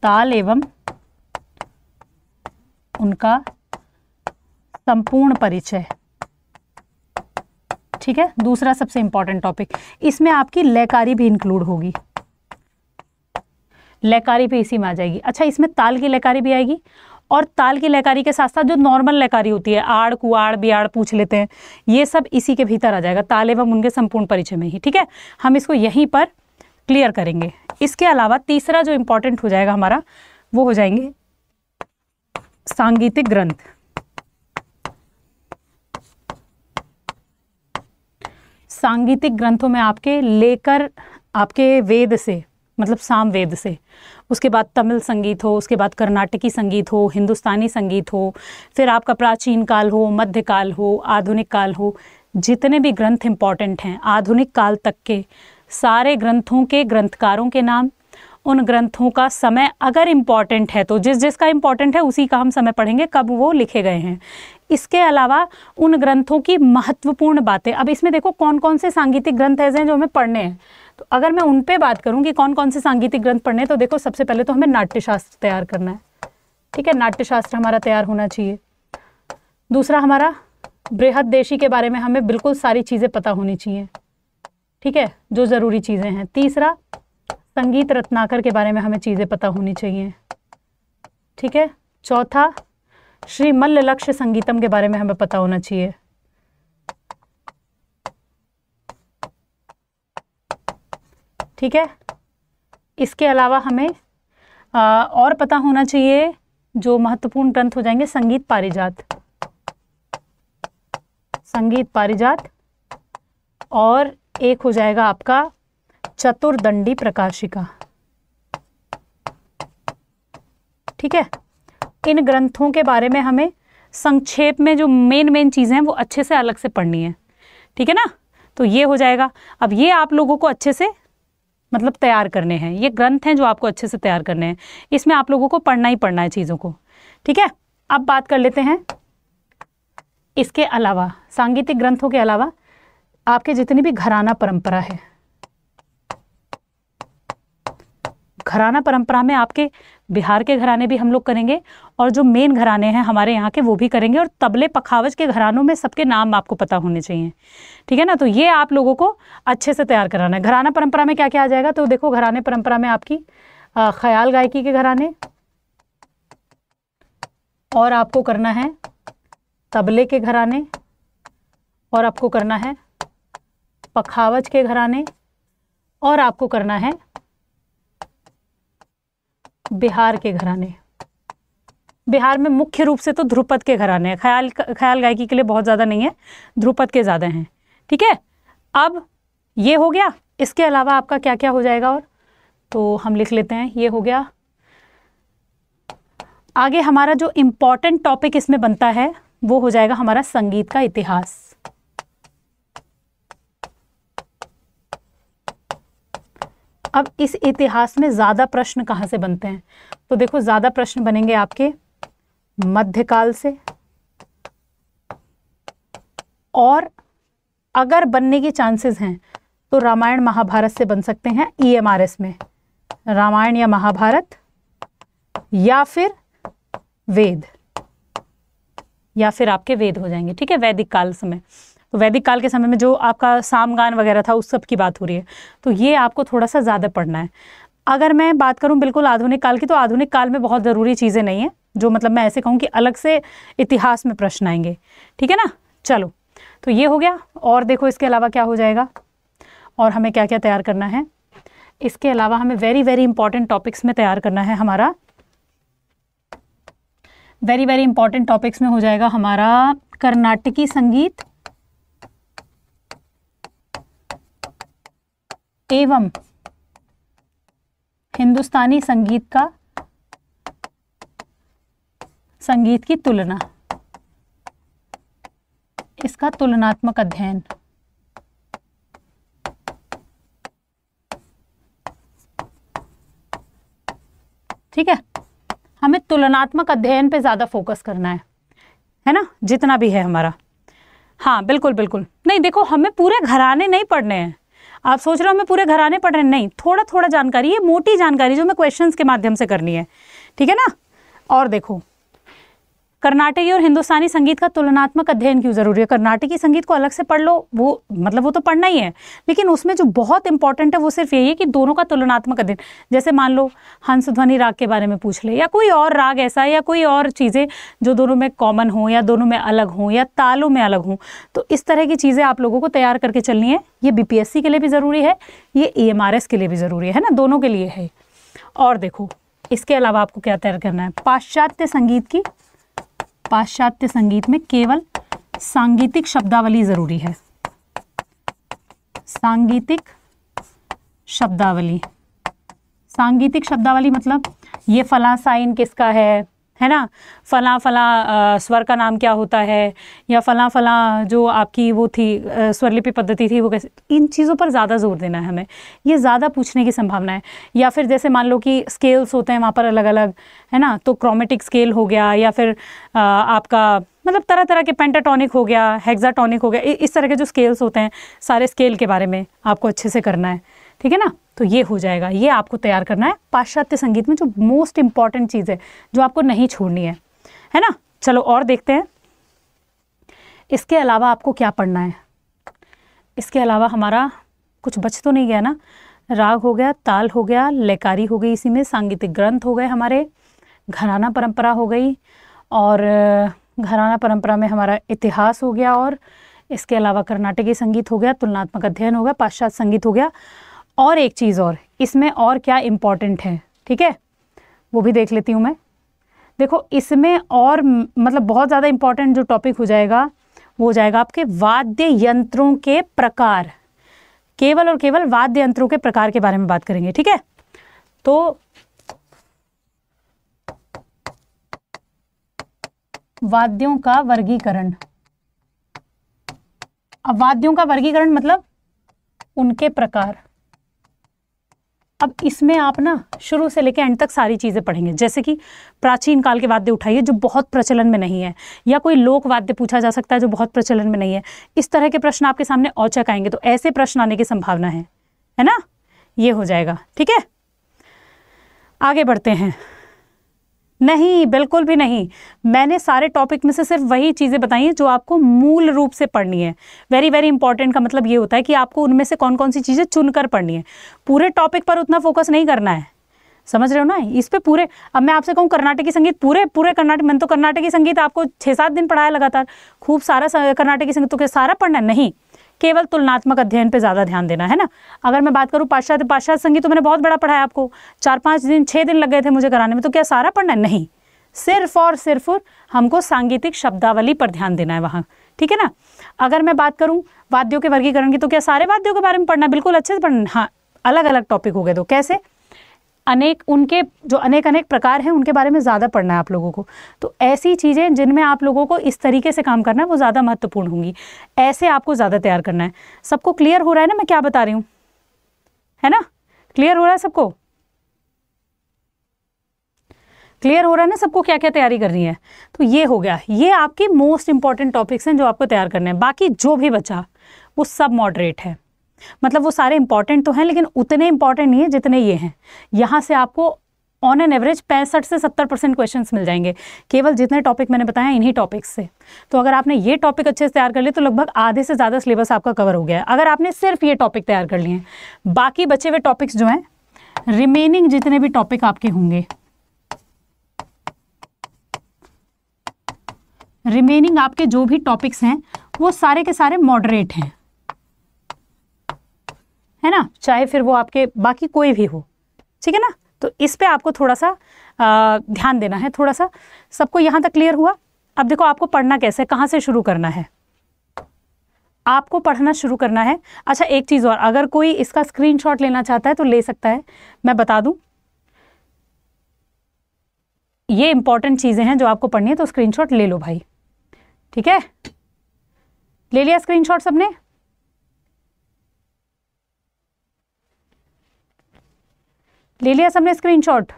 ताल एवं उनका संपूर्ण परिचय ठीक है दूसरा सबसे इंपॉर्टेंट टॉपिक इसमें आपकी लयकारी भी इंक्लूड होगी लयकारी भी इसी में आ जाएगी अच्छा इसमें ताल की लयकारी भी आएगी और ताल की लयकारी के साथ साथ जो नॉर्मल लयकारी होती है आड़ कुआड़ बियाड़ पूछ लेते हैं ये सब इसी के भीतर आ जाएगा ताल एवं उनके संपूर्ण परिचय में ही ठीक है हम इसको यहीं पर क्लियर करेंगे इसके अलावा तीसरा जो इम्पोर्टेंट हो जाएगा हमारा वो हो जाएंगे सांगीतिक ग्रंथ सांगीतिक ग्रंथों में आपके लेकर आपके वेद से मतलब सामवेद से उसके बाद तमिल संगीत हो उसके बाद कर्नाटकी संगीत हो हिंदुस्तानी संगीत हो फिर आपका प्राचीन काल हो मध्य काल हो आधुनिक काल हो जितने भी ग्रंथ इम्पॉर्टेंट हैं आधुनिक काल तक के सारे ग्रंथों के ग्रंथकारों के नाम उन ग्रंथों का समय अगर इम्पॉर्टेंट है तो जिस जिसका इम्पॉर्टेंट है उसी का हम समय पढ़ेंगे कब वो लिखे गए हैं इसके अलावा उन ग्रंथों की महत्वपूर्ण बातें अब इसमें देखो कौन कौन से सांगीतिक ग्रंथ ऐसे हैं जो हमें पढ़ने हैं तो अगर मैं उन पर बात करूँ कि कौन कौन से सांगीतिक ग्रंथ पढ़ने हैं तो देखो सबसे पहले तो हमें नाट्यशास्त्र तैयार करना है ठीक है नाट्यशास्त्र हमारा तैयार होना चाहिए दूसरा हमारा बृहद देशी के बारे में हमें बिल्कुल सारी चीज़ें पता होनी चाहिए ठीक है जो ज़रूरी चीज़ें हैं तीसरा संगीत रत्नाकर के बारे में हमें चीज़ें पता होनी चाहिए ठीक है चौथा श्री मल्ल लक्ष्य संगीतम के बारे में हमें पता होना चाहिए ठीक है इसके अलावा हमें आ, और पता होना चाहिए जो महत्वपूर्ण ग्रंथ हो जाएंगे संगीत पारिजात संगीत पारिजात और एक हो जाएगा आपका चतुर्दंडी प्रकाशिका ठीक है इन ग्रंथों के बारे में हमें संक्षेप में जो मेन मेन चीज़ें हैं वो अच्छे से अलग से पढ़नी है ठीक है ना तो ये हो जाएगा अब ये आप लोगों को अच्छे से मतलब तैयार करने हैं ये ग्रंथ हैं जो आपको अच्छे से तैयार करने हैं इसमें आप लोगों को पढ़ना ही पढ़ना है चीज़ों को ठीक है अब बात कर लेते हैं इसके अलावा सांगीतिक ग्रंथों के अलावा आपके जितनी भी घराना परंपरा है घराना परंपरा में आपके बिहार के घराने भी हम लोग करेंगे और जो मेन घराने हैं हमारे यहाँ के वो भी करेंगे और तबले पखावज के घरानों में सबके नाम आपको पता होने चाहिए ठीक है ना तो ये आप लोगों को अच्छे से तैयार कराना है घराना परंपरा में क्या क्या आ जाएगा तो देखो घराने परंपरा में आपकी ख्याल गायकी के घराने और आपको करना है तबले के घराने और आपको करना है पखावज के घराने और आपको करना है बिहार के घराने बिहार में मुख्य रूप से तो ध्रुपद के घराने हैं ख्याल ख्याल गायकी के लिए बहुत ज़्यादा नहीं है ध्रुपद के ज़्यादा हैं ठीक है अब ये हो गया इसके अलावा आपका क्या क्या हो जाएगा और तो हम लिख लेते हैं ये हो गया आगे हमारा जो इम्पॉर्टेंट टॉपिक इसमें बनता है वो हो जाएगा हमारा संगीत का इतिहास अब इस इतिहास में ज़्यादा प्रश्न कहाँ से बनते हैं तो देखो ज़्यादा प्रश्न बनेंगे आपके मध्यकाल से और अगर बनने के चांसेस हैं तो रामायण महाभारत से बन सकते हैं ईएमआरएस e में रामायण या महाभारत या फिर वेद या फिर आपके वेद हो जाएंगे ठीक है वैदिक काल समय तो वैदिक काल के समय में जो आपका सामगान वगैरह था उस सब की बात हो रही है तो ये आपको थोड़ा सा ज़्यादा पढ़ना है अगर मैं बात करूँ बिल्कुल आधुनिक काल की तो आधुनिक काल में बहुत ज़रूरी चीज़ें नहीं हैं जो मतलब मैं ऐसे कहूँ कि अलग से इतिहास में प्रश्न आएंगे ठीक है ना चलो तो ये हो गया और देखो इसके अलावा क्या हो जाएगा और हमें क्या क्या तैयार करना है इसके अलावा हमें वेरी वेरी इंपॉर्टेंट टॉपिक्स में तैयार करना है हमारा वेरी वेरी इंपॉर्टेंट टॉपिक्स में हो जाएगा हमारा कर्नाटकी संगीत एवं हिंदुस्तानी संगीत का संगीत की तुलना इसका तुलनात्मक अध्ययन ठीक है हमें तुलनात्मक अध्ययन पे ज़्यादा फोकस करना है है ना जितना भी है हमारा हाँ बिल्कुल बिल्कुल नहीं देखो हमें पूरे घराने नहीं पढ़ने हैं आप सोच रहे हो हमें पूरे घराने पढ़ रहे हैं नहीं थोड़ा थोड़ा जानकारी ये मोटी जानकारी जो मैं क्वेश्चन के माध्यम से करनी है ठीक है ना और देखो कर्नाटकी और हिंदुस्तानी संगीत का तुलनात्मक अध्ययन क्यों ज़रूरी है कर्नाटकी संगीत को अलग से पढ़ लो वो मतलब वो तो पढ़ना ही है लेकिन उसमें जो बहुत इंपॉर्टेंट है वो सिर्फ यही है कि दोनों का तुलनात्मक अध्ययन जैसे मान लो हंसध्वनि राग के बारे में पूछ ले या कोई और राग ऐसा या कोई और चीज़ें जो दोनों में कॉमन हों या दोनों में अलग हों या तालों में अलग हों तो इस तरह की चीज़ें आप लोगों को तैयार करके चलनी है ये बी के लिए भी ज़रूरी है ये ई e के लिए भी ज़रूरी है ना दोनों के लिए है और देखो इसके अलावा आपको क्या तैयार करना है पाश्चात्य संगीत की पाश्चात्य संगीत में केवल सांगीतिक शब्दावली ज़रूरी है सांगीतिक शब्दावली सांगीतिक शब्दावली मतलब ये फला साइन किसका है है ना फ़लाँ फ़लाँ स्वर का नाम क्या होता है या फ़लाँ फ़लाँ जो आपकी वो थी स्वरलिपि पद्धति थी वो कैसे इन चीज़ों पर ज़्यादा जोर देना है हमें ये ज़्यादा पूछने की संभावना है या फिर जैसे मान लो कि स्केल्स होते हैं वहाँ पर अलग अलग है ना तो क्रोमेटिक स्केल हो गया या फिर आ, आपका मतलब तरह तरह के पेंटाटॉनिक हो गया हेक्जाटोनिक हो गया इस तरह के जो स्केल्स होते हैं सारे स्केल के बारे में आपको अच्छे से करना है ठीक है ना तो ये हो जाएगा ये आपको तैयार करना है पाश्चात्य संगीत में जो मोस्ट इंपॉर्टेंट चीज़ है जो आपको नहीं छोड़नी है है ना चलो और देखते हैं इसके अलावा आपको क्या पढ़ना है इसके अलावा हमारा कुछ बच तो नहीं गया ना राग हो गया ताल हो गया लेकारी हो गई इसी में सांगीतिक ग्रंथ हो गए हमारे घराना परंपरा हो गई और घराना परंपरा में हमारा इतिहास हो गया और इसके अलावा कर्नाटकी संगीत हो गया तुलनात्मक अध्ययन हो गया पाश्चात्य संगीत हो गया और एक चीज़ और इसमें और क्या इम्पॉर्टेंट है ठीक है वो भी देख लेती हूँ मैं देखो इसमें और मतलब बहुत ज़्यादा इम्पॉर्टेंट जो टॉपिक हो जाएगा वो हो जाएगा आपके वाद्य यंत्रों के प्रकार केवल और केवल वाद्य यंत्रों के प्रकार के बारे में बात करेंगे ठीक है तो वाद्यों का वर्गीकरण अब वाद्यों का वर्गीकरण मतलब उनके प्रकार अब इसमें आप ना शुरू से लेकर एंड तक सारी चीज़ें पढ़ेंगे जैसे कि प्राचीन काल के वाद्य उठाइए जो बहुत प्रचलन में नहीं है या कोई लोक वाद्य पूछा जा सकता है जो बहुत प्रचलन में नहीं है इस तरह के प्रश्न आपके सामने औचक आएंगे तो ऐसे प्रश्न आने की संभावना है है ना ये हो जाएगा ठीक है आगे बढ़ते हैं नहीं बिल्कुल भी नहीं मैंने सारे टॉपिक में से सिर्फ वही चीज़ें बताई हैं जो आपको मूल रूप से पढ़नी है वेरी वेरी इंपॉर्टेंट का मतलब ये होता है कि आपको उनमें से कौन कौन सी चीज़ें चुनकर पढ़नी है पूरे टॉपिक पर उतना फोकस नहीं करना है समझ रहे हो ना इस पर पूरे अब मैं आपसे कहूँ कर्नाटकी संगीत पूरे पूरे कर्नाटक मैंने तो कर्नाटकी संगीत आपको छः सात दिन पढ़ाया लगातार खूब सारा कर्नाटकी संगीत तो क्या सारा पढ़ना है नहीं केवल तुलनात्मक अध्ययन पे ज़्यादा ध्यान देना है ना अगर मैं बात करूँ पाश्चात्य पाश्चात्य संगीत तो मैंने बहुत बड़ा पढ़ाया आपको चार पाँच दिन छः दिन लग गए थे मुझे कराने में तो क्या सारा पढ़ना है नहीं सिर्फ और सिर्फ हमको सांगीतिक शब्दावली पर ध्यान देना है वहाँ ठीक है ना अगर मैं बात करूँ वाद्यों के वर्गीकरण की तो क्या सारे वाद्यों के बारे में पढ़ना बिल्कुल अच्छे से पढ़ना हाँ अलग अलग टॉपिक हो गए तो कैसे अनेक उनके जो अनेक अनेक प्रकार हैं उनके बारे में ज़्यादा पढ़ना है आप लोगों को तो ऐसी चीज़ें जिनमें आप लोगों को इस तरीके से काम करना है वो ज़्यादा महत्वपूर्ण होंगी ऐसे आपको ज़्यादा तैयार करना है सबको क्लियर हो रहा है ना मैं क्या बता रही हूँ है ना क्लियर हो रहा है सबको क्लियर हो रहा है ना सबको क्या क्या तैयारी करनी है तो ये हो गया ये आपके मोस्ट इंपॉर्टेंट टॉपिक्स हैं जो आपको तैयार करने हैं बाकी जो भी बचा वो सब मॉडरेट है मतलब वो सारे इंपॉर्टेंट तो हैं लेकिन उतने इंपॉर्टेंट नहीं है जितने ये हैं यहाँ से आपको ऑन एन एवरेज पैंसठ से सत्तर परसेंट क्वेश्चन मिल जाएंगे केवल जितने टॉपिक मैंने बताया इन्हीं टॉपिक्स से तो अगर आपने ये टॉपिक अच्छे से तैयार कर लिया तो लगभग आधे से ज़्यादा सिलेबस आपका कवर हो गया है अगर आपने सिर्फ ये टॉपिक तैयार कर लिए बाकी बचे हुए टॉपिक्स जो हैं रिमेनिंग जितने भी टॉपिक आपके होंगे रिमेनिंग आपके जो भी टॉपिक्स हैं वो सारे के सारे मॉडरेट हैं है ना चाहे फिर वो आपके बाकी कोई भी हो ठीक है ना तो इस पर आपको थोड़ा सा आ, ध्यान देना है थोड़ा सा सबको यहाँ तक क्लियर हुआ अब देखो आपको पढ़ना कैसे है कहाँ से शुरू करना है आपको पढ़ना शुरू करना है अच्छा एक चीज़ और अगर कोई इसका स्क्रीनशॉट लेना चाहता है तो ले सकता है मैं बता दूं ये इंपॉर्टेंट चीज़ें हैं जो आपको पढ़नी है तो स्क्रीनशॉट ले लो भाई ठीक है ले लिया स्क्रीनशॉट सबने ले लिया सबने स्क्रीनशॉट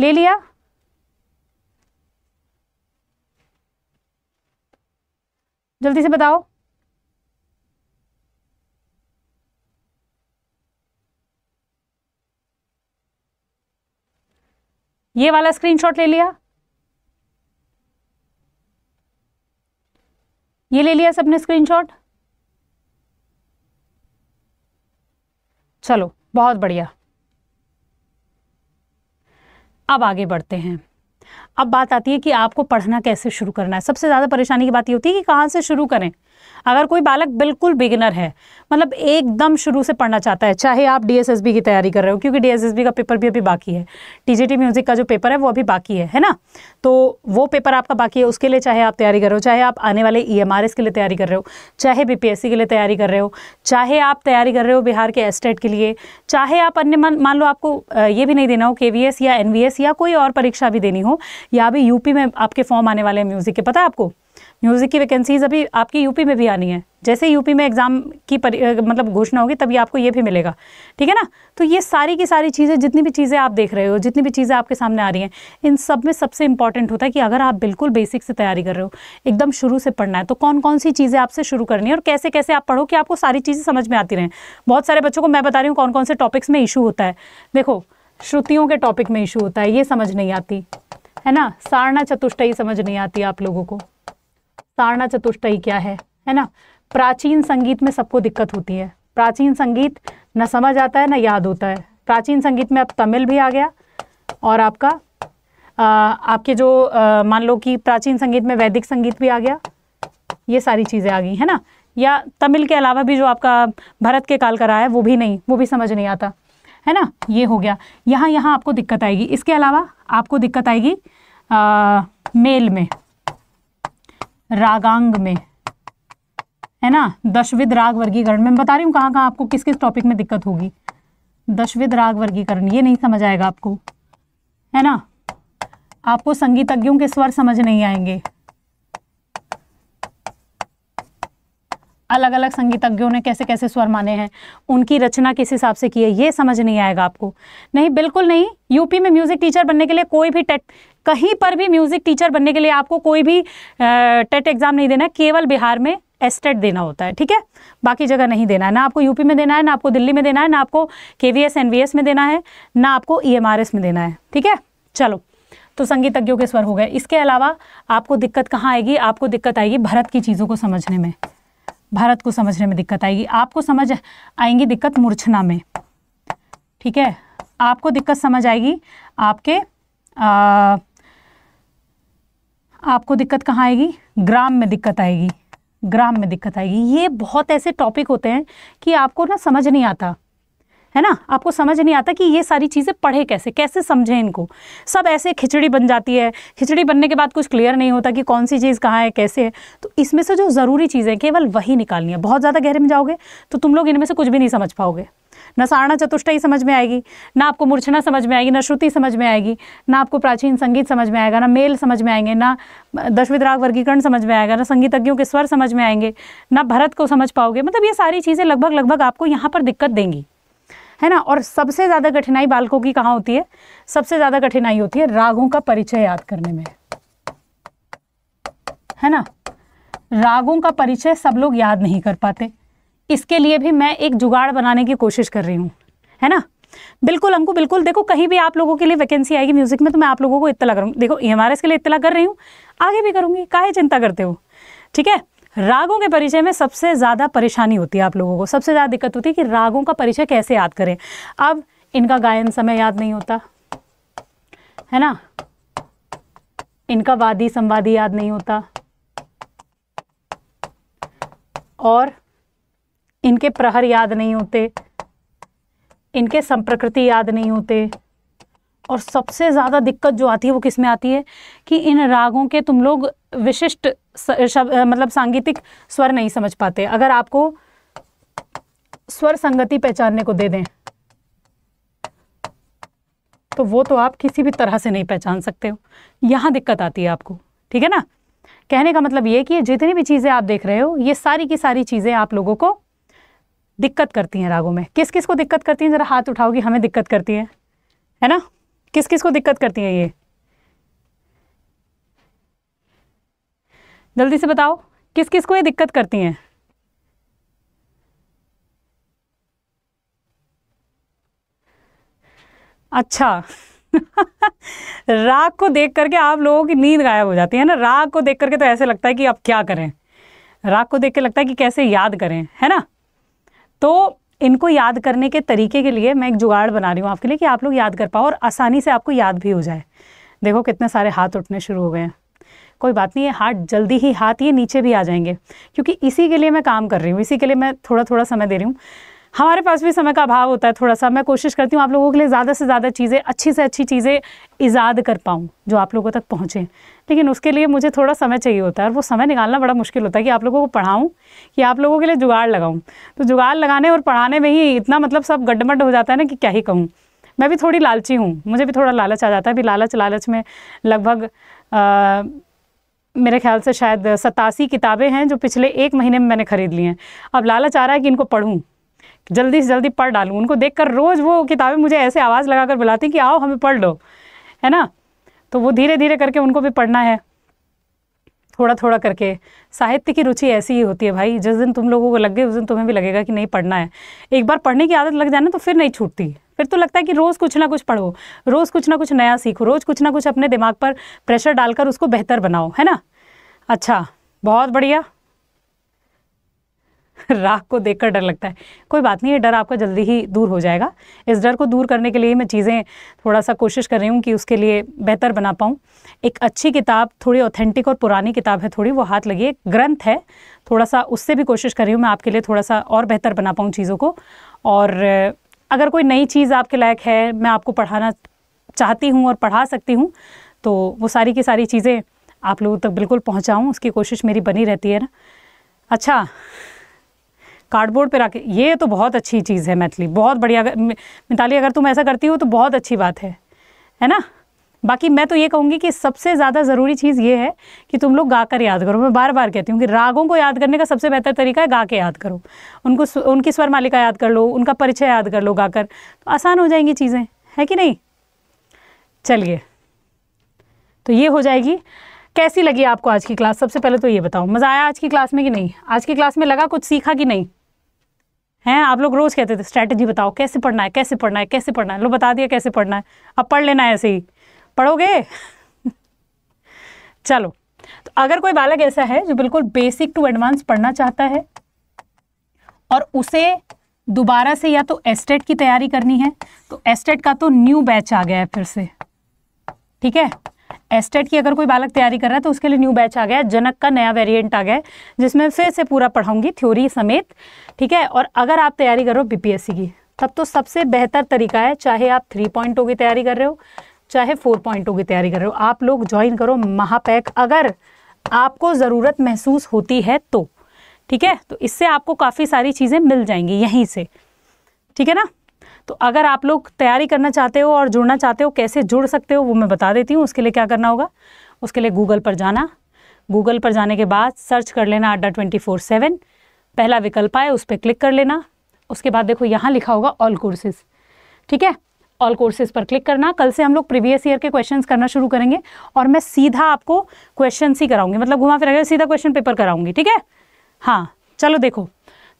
ले लिया जल्दी से बताओ ये वाला स्क्रीनशॉट ले लिया ये ले लिया सबने स्क्रीनशॉट चलो बहुत बढ़िया अब आगे बढ़ते हैं अब बात आती है कि आपको पढ़ना कैसे शुरू करना है सबसे ज़्यादा परेशानी की बात ये होती है कि कहाँ से शुरू करें अगर कोई बालक बिल्कुल बिगिनर है मतलब एकदम शुरू से पढ़ना चाहता है चाहे आप डीएसएसबी की तैयारी कर रहे हो क्योंकि डीएसएसबी का पेपर भी अभी बाकी है टीजीटी म्यूज़िक का जो पेपर है वो अभी बाकी है है ना तो वो पेपर आपका बाकी है उसके लिए चाहे आप तैयारी कर रहे हो चाहे आप आने वाले ई e के लिए तैयारी कर रहे हो चाहे बी के लिए तैयारी कर रहे हो चाहे आप तैयारी कर रहे हो बिहार के एस्टेट के लिए चाहे आप अन्य मान लो आपको ये भी नहीं देना हो के या एन या कोई और परीक्षा भी देनी हो या अभी यूपी में आपके फॉर्म आने वाले हैं म्यूज़िक के पता है आपको म्यूज़िक की वैकेंसीज़ अभी आपकी यूपी में भी आनी है जैसे यूपी में एग्ज़ाम की मतलब घोषणा होगी तभी आपको ये भी मिलेगा ठीक है ना तो ये सारी की सारी चीज़ें जितनी भी चीज़ें आप देख रहे हो जितनी भी चीज़ें आपके सामने आ रही हैं इन सब में सबसे इंपॉर्टेंट होता है कि अगर आप बिल्कुल बेसिक से तैयारी कर रहे हो एकदम शुरू से पढ़ना है तो कौन कौन सी चीज़ें आपसे शुरू करनी है और कैसे कैसे आप पढ़ो कि आपको सारी चीज़ें समझ में आती रहें बहुत सारे बच्चों को मैं बता रही हूँ कौन कौन से टॉपिक्स में इशू होता है देखो श्रुतियों के टॉपिक में इशू होता है ये समझ नहीं आती है ना सारणा चतुष्टई समझ नहीं आती आप लोगों को तारणा चतुष्टई क्या है है ना प्राचीन संगीत में सबको दिक्कत होती है प्राचीन संगीत न समझ आता है ना याद होता है प्राचीन संगीत में अब तमिल भी आ गया और आपका आ, आपके जो मान लो कि प्राचीन संगीत में वैदिक संगीत भी आ गया ये सारी चीज़ें आ गई है ना या तमिल के अलावा भी जो आपका भरत के काल का रहा है वो भी नहीं वो भी समझ नहीं आता है ना ये हो गया यहाँ यहाँ आपको दिक्कत आएगी इसके अलावा आपको दिक्कत आएगी आ, मेल में रागांग में है ना दशविद राग वर्गीकरण में मैं बता रही हूँ कहाँ कहाँ आपको किस किस टॉपिक में दिक्कत होगी दशविद राग वर्गीकरण ये नहीं समझ आएगा आपको है ना आपको संगीतज्ञों के स्वर समझ नहीं आएंगे अलग अलग संगीतज्ञों ने कैसे कैसे स्वर माने हैं उनकी रचना किस हिसाब से की है ये समझ नहीं आएगा आपको नहीं बिल्कुल नहीं यूपी में म्यूज़िक टीचर बनने के लिए कोई भी टेट कहीं पर भी म्यूज़िक टीचर बनने के लिए आपको कोई भी टेट एग्ज़ाम नहीं देना केवल बिहार में एस्टेट देना होता है ठीक है बाकी जगह नहीं देना है ना आपको यूपी में देना है ना आपको दिल्ली में देना है ना आपको K V S N V S में देना है ना आपको ई एम आर एस में देना है ठीक है चलो तो संगीतज्ञों के स्वर हो गए इसके अलावा आपको दिक्कत कहाँ आएगी आपको दिक्कत आएगी भारत की चीज़ों को समझने में भारत को समझने में दिक्कत आएगी आपको समझ आएंगी दिक्कत मूर्छना में ठीक है आपको दिक्कत समझ आएगी आपके आ, आपको दिक्कत कहाँ आएगी ग्राम में दिक्कत आएगी ग्राम में दिक्कत आएगी ये बहुत ऐसे टॉपिक होते हैं कि आपको ना समझ नहीं आता है ना आपको समझ नहीं आता कि ये सारी चीज़ें पढ़े कैसे कैसे समझें इनको सब ऐसे खिचड़ी बन जाती है खिचड़ी बनने के बाद कुछ क्लियर नहीं होता कि कौन सी चीज़ कहाँ है कैसे है तो इसमें से जो ज़रूरी चीज़ें केवल वही निकालनी है बहुत ज़्यादा गहरे में जाओगे तो तुम लोग इनमें से कुछ भी नहीं समझ पाओगे ना सारणा ही समझ में आएगी ना आपको मूर्छना समझ में आएगी ना श्रुति समझ में आएगी ना आपको प्राचीन संगीत समझ में आएगा ना मेल समझ में आएंगे ना दशविद्राग वर्गीकरण समझ में आएगा ना संगीतज्ञों के स्वर समझ में आएंगे ना भरत को समझ पाओगे मतलब ये सारी चीज़ें लगभग लगभग आपको यहाँ पर दिक्कत देंगी है ना और सबसे ज़्यादा कठिनाई बालकों की कहाँ होती है सबसे ज़्यादा कठिनाई होती है रागों का परिचय याद करने में है ना रागों का परिचय सब लोग याद नहीं कर पाते इसके लिए भी मैं एक जुगाड़ बनाने की कोशिश कर रही हूँ है ना बिल्कुल अंकु बिल्कुल देखो कहीं भी आप लोगों के लिए वैकेंसी आएगी म्यूजिक में तो मैं आप लोगों को इतना करूँगी देखो एम के लिए इतना कर रही हूँ आगे भी करूँगी काहे चिंता करते हो ठीक है रागों के परिचय में सबसे ज़्यादा परेशानी होती है आप लोगों को सबसे ज़्यादा दिक्कत होती है कि रागों का परिचय कैसे याद करें अब इनका गायन समय याद नहीं होता है ना इनका वादी संवादी याद नहीं होता और इनके प्रहर याद नहीं होते इनके संप्रकृति याद नहीं होते और सबसे ज़्यादा दिक्कत जो आती है वो किस में आती है कि इन रागों के तुम लोग विशिष्ट मतलब सांगीतिक स्वर नहीं समझ पाते अगर आपको स्वर संगति पहचानने को दे दें तो वो तो आप किसी भी तरह से नहीं पहचान सकते हो यहाँ दिक्कत आती है आपको ठीक है ना कहने का मतलब ये कि जितनी भी चीज़ें आप देख रहे हो ये सारी की सारी चीज़ें आप लोगों को दिक्कत करती हैं रागों में किस किस को दिक्कत करती हैं ज़रा हाथ उठाओगी हमें दिक्कत करती है है ना किस किस को दिक्कत करती है ये जल्दी से बताओ किस किस को ये दिक्कत करती हैं अच्छा राग को देख करके आप लोगों की नींद गायब हो जाती है ना राग को देख करके तो ऐसे लगता है कि अब क्या करें राग को देख के लगता है कि कैसे याद करें है ना तो इनको याद करने के तरीके के लिए मैं एक जुगाड़ बना रही हूँ आपके लिए कि आप लोग याद कर पाओ और आसानी से आपको याद भी हो जाए देखो कितने सारे हाथ उठने शुरू हो गए हैं कोई बात नहीं है हाथ जल्दी ही हाथ ये नीचे भी आ जाएंगे क्योंकि इसी के लिए मैं काम कर रही हूँ इसी के लिए मैं थोड़ा थोड़ा समय दे रही हूँ हमारे पास भी समय का अभाव होता है थोड़ा सा मैं कोशिश करती हूँ आप लोगों के लिए ज़्यादा से ज़्यादा चीज़ें अच्छी से अच्छी चीज़ें ईजाद कर पाऊँ जो आप लोगों तक पहुँचें लेकिन उसके लिए मुझे थोड़ा समय चाहिए होता है और वो समय निकालना बड़ा मुश्किल होता है कि आप लोगों को पढ़ाऊँ कि आप लोगों के लिए जुगाड़ लगाऊँ तो जुगाड़ लगाने और पढ़ाने में ही इतना मतलब सब गड्ढमड्ड हो जाता है ना कि क्या ही कहूँ मैं भी थोड़ी लालची हूँ मुझे भी थोड़ा लालच आ जाता है अभी लालच लालच में लगभग मेरे ख्याल से शायद सतासी किताबें हैं जो पिछले एक महीने में मैंने ख़रीद ली हैं अब लालच आ रहा है कि इनको पढ़ूँ जल्दी से जल्दी पढ़ डालूँ उनको देख रोज़ वो किताबें मुझे ऐसे आवाज़ लगा बुलाती कि आओ हमें पढ़ लो है ना तो वो धीरे धीरे करके उनको भी पढ़ना है थोड़ा थोड़ा करके साहित्य की रुचि ऐसी ही होती है भाई जिस दिन तुम लोगों को लग गई उस दिन तुम्हें भी लगेगा कि नहीं पढ़ना है एक बार पढ़ने की आदत लग जाए ना तो फिर नहीं छूटती फिर तो लगता है कि रोज़ कुछ ना कुछ पढ़ो रोज़ कुछ ना कुछ नया सीखो रोज़ कुछ ना कुछ अपने दिमाग पर प्रेशर डालकर उसको बेहतर बनाओ है ना अच्छा बहुत बढ़िया राख को देखकर डर लगता है कोई बात नहीं ये डर आपका जल्दी ही दूर हो जाएगा इस डर को दूर करने के लिए मैं चीज़ें थोड़ा सा कोशिश कर रही हूँ कि उसके लिए बेहतर बना पाऊँ एक अच्छी किताब थोड़ी ऑथेंटिक और पुरानी किताब है थोड़ी वो हाथ लगी एक ग्रंथ है थोड़ा सा उससे भी कोशिश कर रही हूँ मैं आपके लिए थोड़ा सा और बेहतर बना पाऊँ चीज़ों को और अगर कोई नई चीज़ आपके लायक है मैं आपको पढ़ाना चाहती हूँ और पढ़ा सकती हूँ तो वो सारी की सारी चीज़ें आप लोगों तक बिल्कुल पहुँचाऊँ उसकी कोशिश मेरी बनी रहती है ना अच्छा कार्डबोर्ड पे रख ये तो बहुत अच्छी चीज़ है मैथिली बहुत बढ़िया मिताली अगर तुम ऐसा करती हो तो बहुत अच्छी बात है है ना बाकी मैं तो ये कहूँगी कि सबसे ज़्यादा ज़रूरी चीज़ ये है कि तुम लोग गा कर याद करो मैं बार बार कहती हूँ कि रागों को याद करने का सबसे बेहतर तरीका है गा के याद करो उनको उनकी स्वर मालिका याद कर लो उनका परिचय याद कर लो गाकर तो आसान हो जाएंगी चीज़ें है कि नहीं चलिए तो ये हो जाएगी कैसी लगी आपको आज की क्लास सबसे पहले तो ये बताओ मज़ा आया आज की क्लास में कि नहीं आज की क्लास में लगा कुछ सीखा कि नहीं हैं आप लोग रोज़ कहते थे स्ट्रैटेजी बताओ कैसे पढ़ना है कैसे पढ़ना है कैसे पढ़ना है लो बता दिया कैसे पढ़ना है अब पढ़ लेना है ऐसे ही पढ़ोगे चलो तो अगर कोई बालक ऐसा है जो बिल्कुल बेसिक टू एडवांस पढ़ना चाहता है और उसे दोबारा से या तो एस्टेट की तैयारी करनी है तो एस्टेट का तो न्यू बैच आ गया है फिर से ठीक है एस्टेट की अगर कोई बालक तैयारी कर रहा है तो उसके लिए न्यू बैच आ गया है जनक का नया वेरिएंट आ गया है जिसमें फिर से पूरा पढ़ाऊंगी थ्योरी समेत ठीक है और अगर आप तैयारी करो बीपीएससी की तब तो सबसे बेहतर तरीका है चाहे आप थ्री पॉइंटों की तैयारी कर रहे हो चाहे फोर पॉइंटों की तैयारी कर रहे हो आप लोग ज्वाइन करो महापैक अगर आपको ज़रूरत महसूस होती है तो ठीक है तो इससे आपको काफ़ी सारी चीज़ें मिल जाएंगी यहीं से ठीक है ना तो अगर आप लोग तैयारी करना चाहते हो और जुड़ना चाहते हो कैसे जुड़ सकते हो वो मैं बता देती हूँ उसके लिए क्या करना होगा उसके लिए गूगल पर जाना गूगल पर जाने के बाद सर्च कर लेना अड्डा ट्वेंटी फोर सेवन पहला विकल्प आए उस पर क्लिक कर लेना उसके बाद देखो यहाँ लिखा होगा ऑल कोर्सेज़ ठीक है ऑल कोर्सेज पर क्लिक करना कल से हम लोग प्रीवियस ईयर के क्वेश्चंस करना शुरू करेंगे और मैं सीधा आपको क्वेश्चंस ही कराऊंगी मतलब घुमा फिरा सीधा क्वेश्चन पेपर कराऊंगी ठीक है हाँ चलो देखो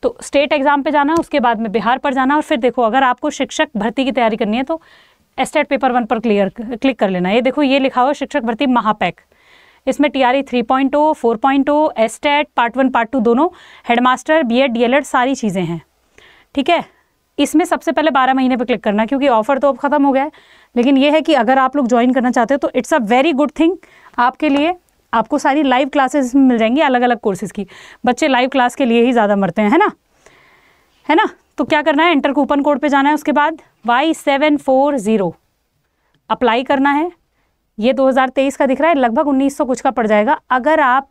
तो स्टेट एग्ज़ाम पे जाना उसके बाद में बिहार पर जाना और फिर देखो अगर आपको शिक्षक भर्ती की तैयारी करनी है तो एस्टेट पेपर वन पर क्लियर क्लिक कर लेना ये देखो ये लिखा हुआ शिक्षक भर्ती महापैक इसमें T R E three point O four point O STET part one part two दोनों headmaster B Ed D El Ed सारी चीज़ें हैं ठीक है इसमें सबसे पहले बारह महीने पर क्लिक करना क्योंकि ऑफर तो अब ख़त्म हो गया है लेकिन ये है कि अगर आप लोग ज्वाइन करना चाहते हो तो it's a very good thing आपके लिए आपको सारी लाइव क्लासेस इसमें मिल जाएंगी अलग अलग कोर्सेज़ की बच्चे लाइव क्लास के लिए ही ज़्यादा मरते हैं है ना है ना तो क्या करना है एंटर कूपन कोड पे जाना है उसके बाद Y seven four zero apply करना है ये 2023 का दिख रहा है लगभग 1900 कुछ का पड़ जाएगा अगर आप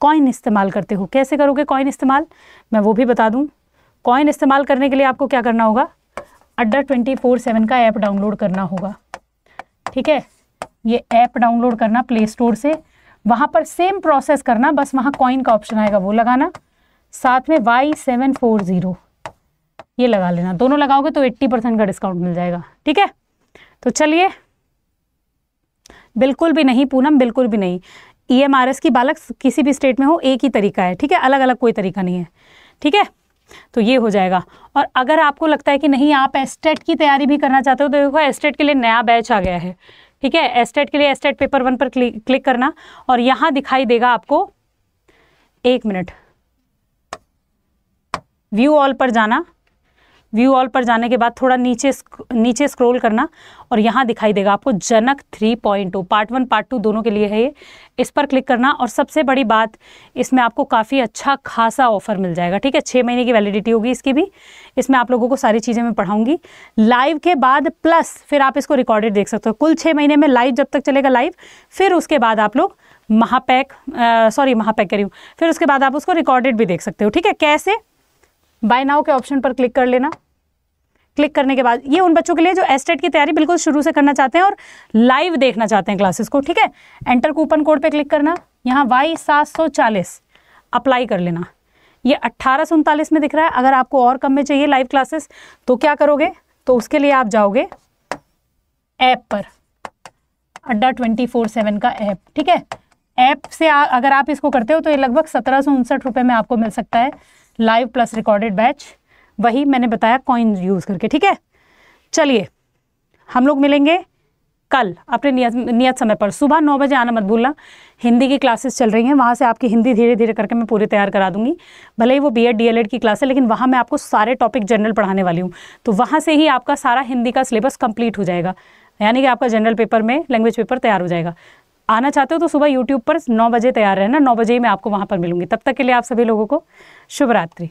कॉइन इस्तेमाल करते हो कैसे करोगे कॉइन इस्तेमाल मैं वो भी बता दूँ कॉइन इस्तेमाल करने के लिए आपको क्या करना होगा अड्डा ट्वेंटी फोर सेवन का ऐप डाउनलोड करना होगा ठीक है ये ऐप डाउनलोड करना प्ले स्टोर से वहां पर सेम प्रोसेस करना बस वहां कॉइन का ऑप्शन आएगा वो लगाना साथ में वाई सेवन फोर ज़ीरो ये लगा लेना दोनों लगाओगे तो एट्टी परसेंट का डिस्काउंट मिल जाएगा ठीक है तो चलिए बिल्कुल भी नहीं पूनम बिल्कुल भी नहीं ई एम आर एस की बालक किसी भी स्टेट में हो एक ही तरीका है ठीक है अलग अलग कोई तरीका नहीं है ठीक है तो ये हो जाएगा और अगर आपको लगता है कि नहीं आप एस्टेट की तैयारी भी करना चाहते हो तो देखो एस्टेट के लिए नया बैच आ गया है ठीक है एस्टेट के लिए एस्टेट पेपर वन पर क्लिक क्लिक करना और यहां दिखाई देगा आपको एक मिनट व्यू ऑल पर जाना व्यू ऑल पर जाने के बाद थोड़ा नीचे नीचे स्क्रॉल करना और यहाँ दिखाई देगा आपको जनक three point two part one part two दोनों के लिए है ये इस पर क्लिक करना और सबसे बड़ी बात इसमें आपको काफ़ी अच्छा खासा ऑफर मिल जाएगा ठीक है छः महीने की वैलिडिटी होगी इसकी भी इसमें आप लोगों को सारी चीज़ें मैं पढ़ाऊँगी लाइव के बाद प्लस फिर आप इसको रिकॉर्डेड देख सकते हो कुल छः महीने में लाइव जब तक चलेगा लाइव फिर उसके बाद आप लोग महापैक सॉरी महापैक करी हूँ फिर उसके बाद आप उसको रिकॉर्डेड भी देख सकते हो ठीक है कैसे बाय नाउ के ऑप्शन पर क्लिक कर लेना क्लिक करने के बाद ये उन बच्चों के लिए जो एस्टेट की तैयारी बिल्कुल शुरू से करना चाहते हैं और लाइव देखना चाहते हैं क्लासेस को ठीक है एंटर कूपन कोड पे क्लिक करना यहाँ वाई सात सौ चालीस अप्लाई कर लेना ये अट्ठारह सौ उनतालीस में दिख रहा है अगर आपको और कम में चाहिए लाइव क्लासेस तो क्या करोगे तो उसके लिए आप जाओगे ऐप पर अड्डा ट्वेंटी फोर सेवन का ऐप ठीक है ऐप से आ, अगर आप इसको करते हो तो ये लगभग सत्रह सौ उनसठ रुपये में आपको मिल सकता है लाइव प्लस रिकॉर्डेड बैच वही मैंने बताया कॉइन यूज़ करके ठीक है चलिए हम लोग मिलेंगे कल अपने नियत नियत समय पर सुबह नौ बजे आना मत भूलना हिंदी की क्लासेस चल रही हैं वहाँ से आपकी हिंदी धीरे धीरे करके मैं पूरी तैयार करा दूंगी भले ही वो बीएड डीएलएड की क्लास है लेकिन वहाँ मैं आपको सारे टॉपिक जनरल पढ़ाने वाली हूँ तो वहाँ से ही आपका सारा हिंदी का सिलेबस कंप्लीट हो जाएगा यानी कि आपका जनरल पेपर में लैंग्वेज पेपर तैयार हो जाएगा आना चाहते हो तो सुबह यूट्यूब पर नौ बजे तैयार रहना नौ बजे ही मैं आपको वहाँ पर मिलूंगी तब तक के लिए आप सभी लोगों को शुभ रात्रि